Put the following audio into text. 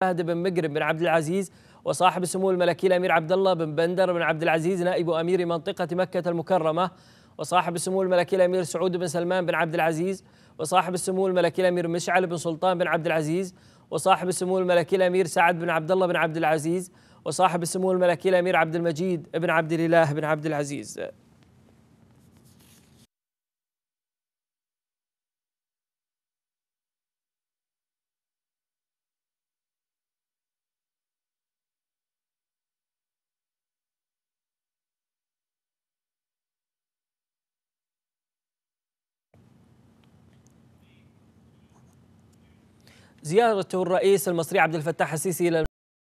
فهد بن مقرب بن عبد العزيز وصاحب السمو الملكي الامير عبد الله بن بندر بن عبد العزيز نائب امير منطقه مكه المكرمه وصاحب السمو الملكي الامير سعود بن سلمان بن عبد العزيز وصاحب السمو الملكي الامير مشعل بن سلطان بن عبد العزيز وصاحب السمو الملكي الامير سعد بن عبد الله بن عبد العزيز وصاحب السمو الملكي الامير عبد المجيد بن عبد الاله بن عبد العزيز زيارة الرئيس المصري عبد الفتاح السيسي إلى